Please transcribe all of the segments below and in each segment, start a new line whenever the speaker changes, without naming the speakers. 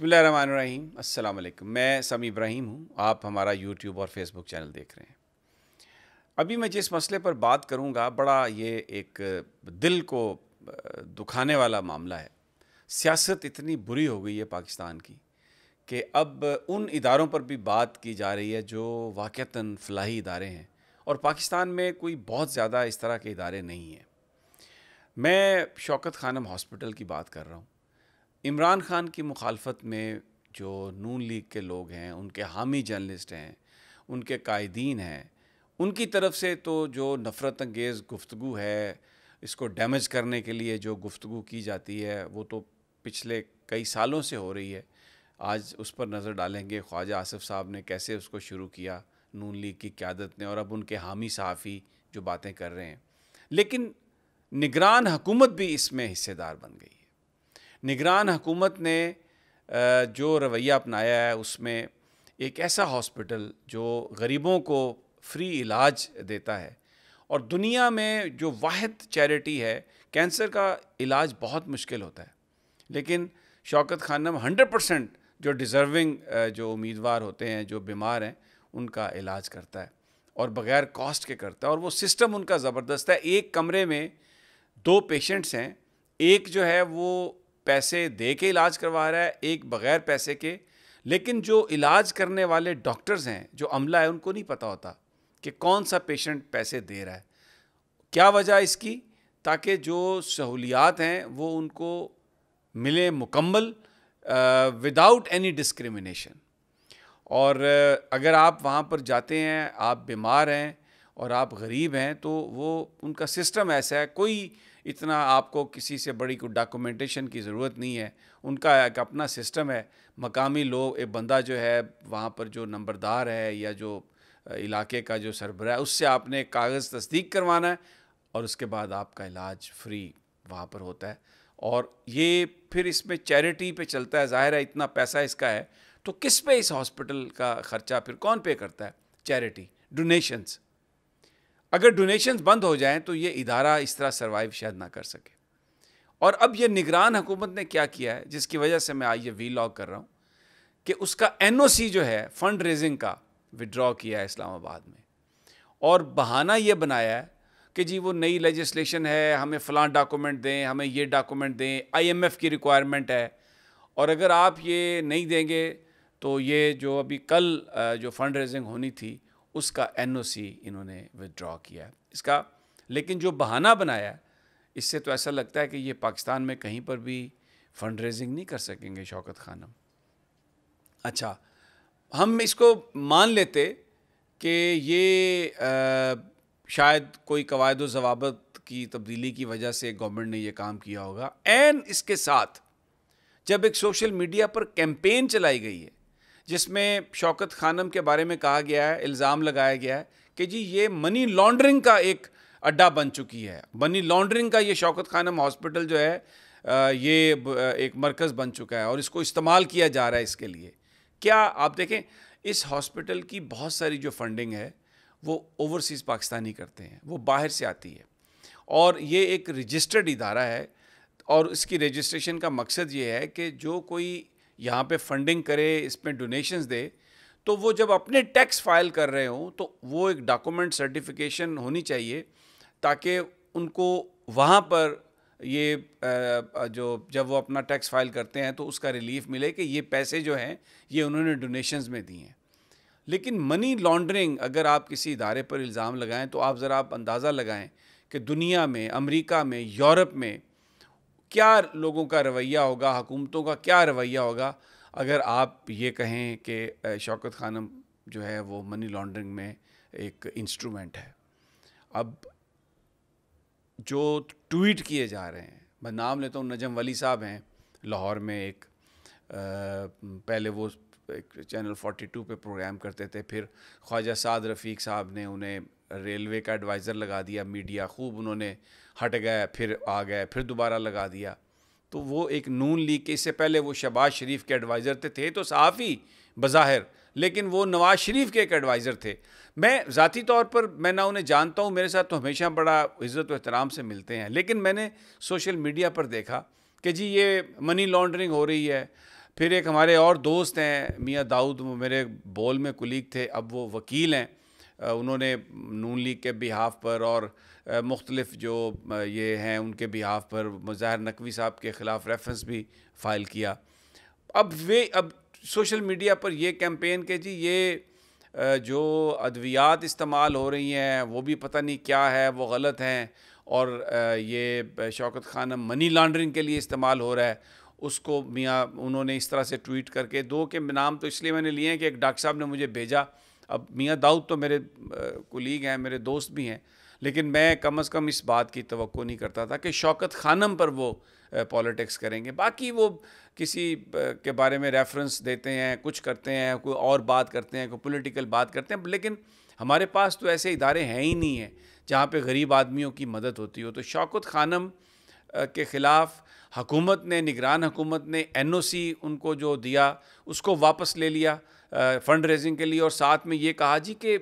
बसमीम अस्सलाम वालेकुम मैं समी इब्राहिम हूँ आप हमारा यूट्यूब और फेसबुक चैनल देख रहे हैं अभी मैं जिस मसले पर बात करूँगा बड़ा ये एक दिल को दुखाने वाला मामला है सियासत इतनी बुरी हो गई है पाकिस्तान की कि अब उन इदारों पर भी बात की जा रही है जो वाक़ता फलाही इदारे हैं और पाकिस्तान में कोई बहुत ज़्यादा इस तरह के इदारे नहीं हैं मैं शौकत खानम हॉस्पिटल की बात कर रहा हूँ इमरान खान की मुखालफत में जो नून लीग के लोग हैं उनके हामी जर्नलिस्ट हैं उनके कायदीन हैं उनकी तरफ से तो जो नफ़रत अंगेज़ गुफ्तु है इसको डैमेज करने के लिए जो गुफ्तु की जाती है वो तो पिछले कई सालों से हो रही है आज उस पर नज़र डालेंगे ख्वाजा आसिफ साहब ने कैसे उसको शुरू किया नून लीग की क्यादत ने और अब उनके हामी सहाफ़ी जो बातें कर रहे हैं लेकिन निगरान हुकूमत भी इसमें हिस्सेदार बन गई निगरान हुकूमत ने जो रवैया अपनाया है उसमें एक ऐसा हॉस्पिटल जो गरीबों को फ्री इलाज देता है और दुनिया में जो वाद चैरिटी है कैंसर का इलाज बहुत मुश्किल होता है लेकिन शौकत खानम हंड्रेड परसेंट जो डिज़र्विंग जो उम्मीदवार होते हैं जो बीमार हैं उनका इलाज करता है और बग़ैर कॉस्ट के करता है और वो सिस्टम उनका ज़बरदस्त है एक कमरे में दो पेशेंट्स हैं एक जो है वो पैसे दे के इलाज करवा रहा है एक बग़ैर पैसे के लेकिन जो इलाज करने वाले डॉक्टर्स हैं जो अमला है उनको नहीं पता होता कि कौन सा पेशेंट पैसे दे रहा है क्या वजह इसकी ताकि जो सहूलियात हैं वो उनको मिले मुकम्मल विदाउट एनी डिस्क्रिमिनेशन और uh, अगर आप वहाँ पर जाते हैं आप बीमार हैं और आप गरीब हैं तो वो उनका सिस्टम ऐसा है कोई इतना आपको किसी से बड़ी कोई डॉक्यूमेंटेशन की ज़रूरत नहीं है उनका एक अपना सिस्टम है मकामी लोग एक बंदा जो है वहाँ पर जो नंबरदार है या जो इलाके का जो सरबरा है उससे आपने कागज़ तस्दीक करवाना है और उसके बाद आपका इलाज फ्री वहाँ पर होता है और ये फिर इसमें चैरिटी पे चलता है ज़ाहिर है इतना पैसा इसका है तो किस पे इस हॉस्पिटल का ख़र्चा फिर कौन पे करता है चैरिटी डोनेशंस अगर डोनेशंस बंद हो जाएं तो ये इदारा इस तरह सर्वाइव शायद ना कर सके और अब ये निगरान हुकूमत ने क्या किया है जिसकी वजह से मैं आइए वी लॉग कर रहा हूँ कि उसका एन जो है फंड रेजिंग का विड्रॉ किया है इस्लामाबाद में और बहाना ये बनाया है कि जी वो नई लेजिस्लेशन है हमें फ़लाँ डॉक्यूमेंट दें हमें ये डॉक्यूमेंट दें आईएमएफ की रिक्वायरमेंट है और अगर आप ये नहीं देंगे तो ये जो अभी कल जो फंड रेजिंग होनी थी उसका एनओसी इन्होंने विदड्रॉ किया है इसका लेकिन जो बहाना बनाया इससे तो ऐसा लगता है कि ये पाकिस्तान में कहीं पर भी फंड रेजिंग नहीं कर सकेंगे शौकत खानम अच्छा हम इसको मान लेते कि ये आ, शायद कोई कवायद जवाबत की तब्दीली की वजह से गवर्नमेंट ने यह काम किया होगा एंड इसके साथ जब एक सोशल मीडिया पर कैंपेन चलाई गई है जिसमें शौकत खानम के बारे में कहा गया है इल्ज़ाम लगाया गया है कि जी ये मनी लॉन्ड्रिंग का एक अड्डा बन चुकी है मनी लॉन्ड्रिंग का ये शौकत खानम हॉस्पिटल जो है ये एक मरकज़ बन चुका है और इसको इस्तेमाल किया जा रहा है इसके लिए क्या आप देखें इस हॉस्पिटल की बहुत सारी जो फंडिंग है वो ओवरसीज़ पाकिस्तानी करते हैं वो बाहर से आती है और ये एक रजिस्टर्ड इदारा है और इसकी रजिस्ट्रेशन का मकसद ये है कि जो कोई यहाँ पे फंडिंग करे इसमें डोनेशंस दे तो वो जब अपने टैक्स फाइल कर रहे हों तो वो एक डॉक्यूमेंट सर्टिफिकेशन होनी चाहिए ताकि उनको वहाँ पर ये जो जब वो अपना टैक्स फाइल करते हैं तो उसका रिलीफ मिले कि ये पैसे जो हैं ये उन्होंने डोनेशंस में दिए हैं लेकिन मनी लॉन्ड्रिंग अगर आप किसी इदारे पर इल्ज़ाम लगाएं तो आप ज़रा आप अंदाज़ा लगाएं कि दुनिया में अमेरिका में यूरोप में क्या लोगों का रवैया होगा हुकूमतों का क्या रवैया होगा अगर आप ये कहें कि शौकत खानम जो है वो मनी लॉन्ड्रिंग में एक इंस्ट्रूमेंट है अब जो ट्वीट किए जा रहे हैं मैं नाम लेता हूँ नजम वली साहब हैं लाहौर में एक आ, पहले वो एक चैनल 42 पे प्रोग्राम करते थे फिर ख्वाजा साद रफ़ीक साहब ने उन्हें रेलवे का एडवाइज़र लगा दिया मीडिया खूब उन्होंने हट गए फिर आ गए फिर दोबारा लगा दिया तो वो एक नून लीग के इससे पहले वो शबाज शरीफ के एडवाइज़र थे, तो थे तो साफ़ ही बज़ाहिर लेकिन वो नवाज़ शरीफ के एक एडवाइज़र थे मैं ज़ाती तौर पर मैं ना उन्हें जानता हूँ मेरे साथ तो हमेशा बड़ा इज़्ज़त व एहतराम से मिलते हैं लेकिन मैंने सोशल मीडिया पर देखा कि जी ये मनी लॉन्ड्रिंग हो रही है फिर एक हमारे और दोस्त हैं मियाँ दाऊद मेरे बोल में कुलीग थे अब वो वकील हैं उन्होंने नून लीग के बिहाफ पर और मुख्तलफ़ जो ये हैं उनके बिहाफ पर मुज़ाहर नकवी साहब के ख़िलाफ़ रेफरेंस भी फ़ाइल किया अब वे अब सोशल मीडिया पर यह कैंपेन के जी ये जो अद्वियात इस्तेमाल हो रही हैं वो भी पता नहीं क्या है वो गलत हैं और ये शौकत खाना मनी लॉन्ड्रिंग के लिए इस्तेमाल हो रहा है उसको मियाँ उन्होंने इस तरह से ट्वीट करके दो के नाम तो इसलिए मैंने लिए हैं कि एक डॉक्टर साहब ने मुझे भेजा अब मियाँ दाऊद तो मेरे कुलीग हैं मेरे दोस्त भी हैं लेकिन मैं कम अज़ कम इस बात की तो नहीं करता था कि शौकत खानम पर वो पॉलिटिक्स करेंगे बाकी वो किसी के बारे में रेफरेंस देते हैं कुछ करते हैं कोई और बात करते हैं कोई पॉलिटिकल बात करते हैं लेकिन हमारे पास तो ऐसे इदारे हैं ही नहीं हैं जहाँ पे गरीब आदमियों की मदद होती हो तो शौकत खानम के ख़िलाफ़ हकूमत ने निगरान हकूमत ने एनओसी उनको जो दिया उसको वापस ले लिया फंड रेजिंग के लिए और साथ में ये कहा जी कि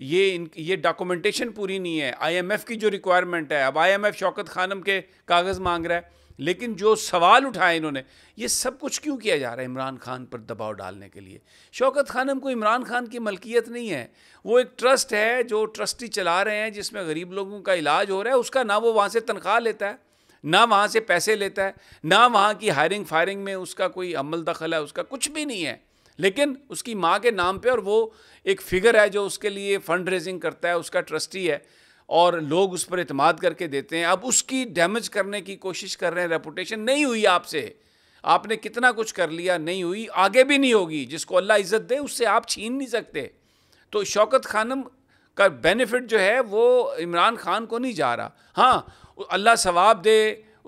ये इन ये डॉक्यूमेंटेशन पूरी नहीं है आईएमएफ की जो रिक्वायरमेंट है अब आईएमएफ शौकत खानम के कागज़ मांग रहा है लेकिन जो सवाल उठाए इन्होंने ये सब कुछ क्यों किया जा रहा है इमरान खान पर दबाव डालने के लिए शौकत खानम को इमरान खान की मलकियत नहीं है वो एक ट्रस्ट है जो ट्रस्टी चला रहे हैं जिसमें गरीब लोगों का इलाज हो रहा है उसका ना वो वहाँ से तनख्वाह लेता है ना वहाँ से पैसे लेता है ना वहाँ की हायरिंग फायरिंग में उसका कोई अमल दखल है उसका कुछ भी नहीं है लेकिन उसकी माँ के नाम पे और वो एक फिगर है जो उसके लिए फंड रेजिंग करता है उसका ट्रस्टी है और लोग उस पर अतमाद करके देते हैं अब उसकी डैमेज करने की कोशिश कर रहे हैं रेपुटेशन नहीं हुई आपसे आपने कितना कुछ कर लिया नहीं हुई आगे भी नहीं होगी जिसको अल्लाह इज़्ज़त दे उससे आप छीन नहीं सकते तो शौकत खानम का बेनिफिट जो है वो इमरान खान को नहीं जा रहा हाँ अल्लाह सवाब दे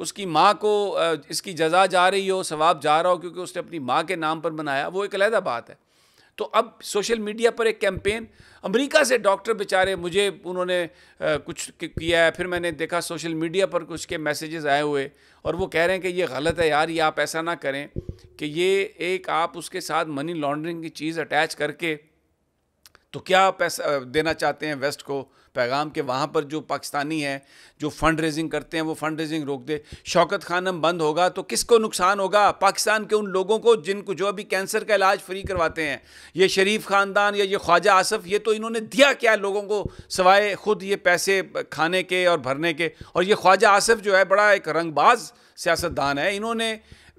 उसकी माँ को इसकी जजा जा रही हो सवाब जा रहा हो क्योंकि उसने अपनी माँ के नाम पर बनाया वो एक अलहदा बात है तो अब सोशल मीडिया पर एक कैंपेन अमेरिका से डॉक्टर बेचारे मुझे उन्होंने कुछ किया है फिर मैंने देखा सोशल मीडिया पर कुछ के मैसेजेस आए हुए और वो कह रहे हैं कि ये गलत है यार ये आप ऐसा ना करें कि ये एक आप उसके साथ मनी लॉन्ड्रिंग की चीज़ अटैच करके तो क्या पैसा देना चाहते हैं वेस्ट को पैगाम के वहाँ पर जो पाकिस्तानी है जो फंड रेजिंग करते हैं वो फंड रेजिंग रोक दे शौकत खानम बंद होगा तो किसको नुकसान होगा पाकिस्तान के उन लोगों को जिनको जो अभी कैंसर का इलाज फ्री करवाते हैं ये शरीफ ख़ानदान या ये ख्वाजा आसफ़ ये तो इन्होंने दिया क्या लोगों को सवाए ख़ुद ये पैसे खाने के और भरने के और ये ख्वाजा आसफ़ जो है बड़ा एक रंगबाज सियासतदान है इन्होंने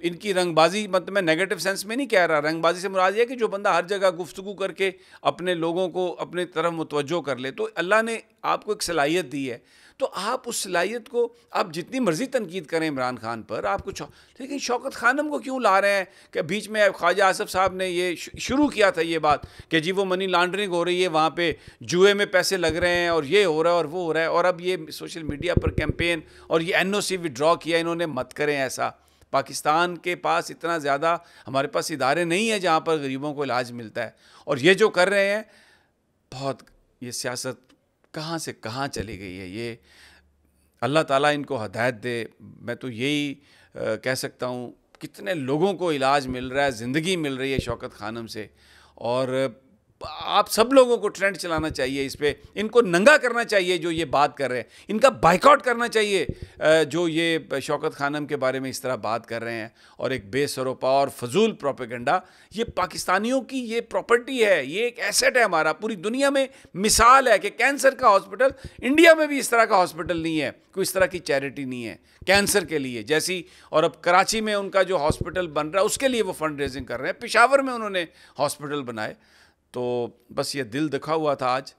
इनकी रंगबाजी मतलब मैं नेगेटिव सेंस में नहीं कह रहा रंगबाजी से मुराद ये कि जो बंदा हर जगह गुफ्तु करके अपने लोगों को अपने तरफ मुतवजो कर ले तो अल्लाह ने आपको एक सलाहियत दी है तो आप उस सलाहियत को आप जितनी मर्ज़ी तनकीद करें इमरान खान पर आप कुछ लेकिन शौकत खानम को क्यों ला रहे हैं कि बीच में ख्वाजा आसफ़ साहब ने ये शुरू किया था ये बात कि जी वो मनी लॉन्ड्रिंग हो रही है वहाँ पे जुए में पैसे लग रहे हैं और ये हो रहा है और वो हो रहा है और अब ये सोशल मीडिया पर कैंपेन और ये एन ओ सी विड्रॉ किया इन्होंने मत करें ऐसा पाकिस्तान के पास इतना ज़्यादा हमारे पास इदारे नहीं हैं जहाँ पर गरीबों को इलाज मिलता है और ये जो कर रहे हैं बहुत ये सियासत कहाँ से कहाँ चली गई है ये अल्लाह ताला इनको हदायत दे मैं तो यही कह सकता हूँ कितने लोगों को इलाज मिल रहा है ज़िंदगी मिल रही है शौकत खानम से और आप सब लोगों को ट्रेंड चलाना चाहिए इस पर इनको नंगा करना चाहिए जो ये बात कर रहे हैं इनका बाइकआउट करना चाहिए जो ये शौकत खानम के बारे में इस तरह बात कर रहे हैं और एक बेसरोपा और फजूल प्रोपेगंडा ये पाकिस्तानियों की ये प्रॉपर्टी है ये एक एसेट है हमारा पूरी दुनिया में मिसाल है कि कैंसर का हॉस्पिटल इंडिया में भी इस तरह का हॉस्पिटल नहीं है कोई इस तरह की चैरिटी नहीं है कैंसर के लिए जैसी और अब कराची में उनका जो हॉस्पिटल बन रहा है उसके लिए वो फंड रेजिंग कर रहे हैं पिशावर में उन्होंने हॉस्पिटल बनाए तो बस ये दिल दुखा हुआ था आज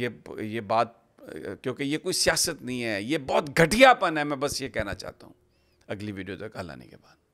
ये ये बात क्योंकि ये कोई सियासत नहीं है ये बहुत घटियापन है मैं बस ये कहना चाहता हूँ अगली वीडियो तक हलाने के बाद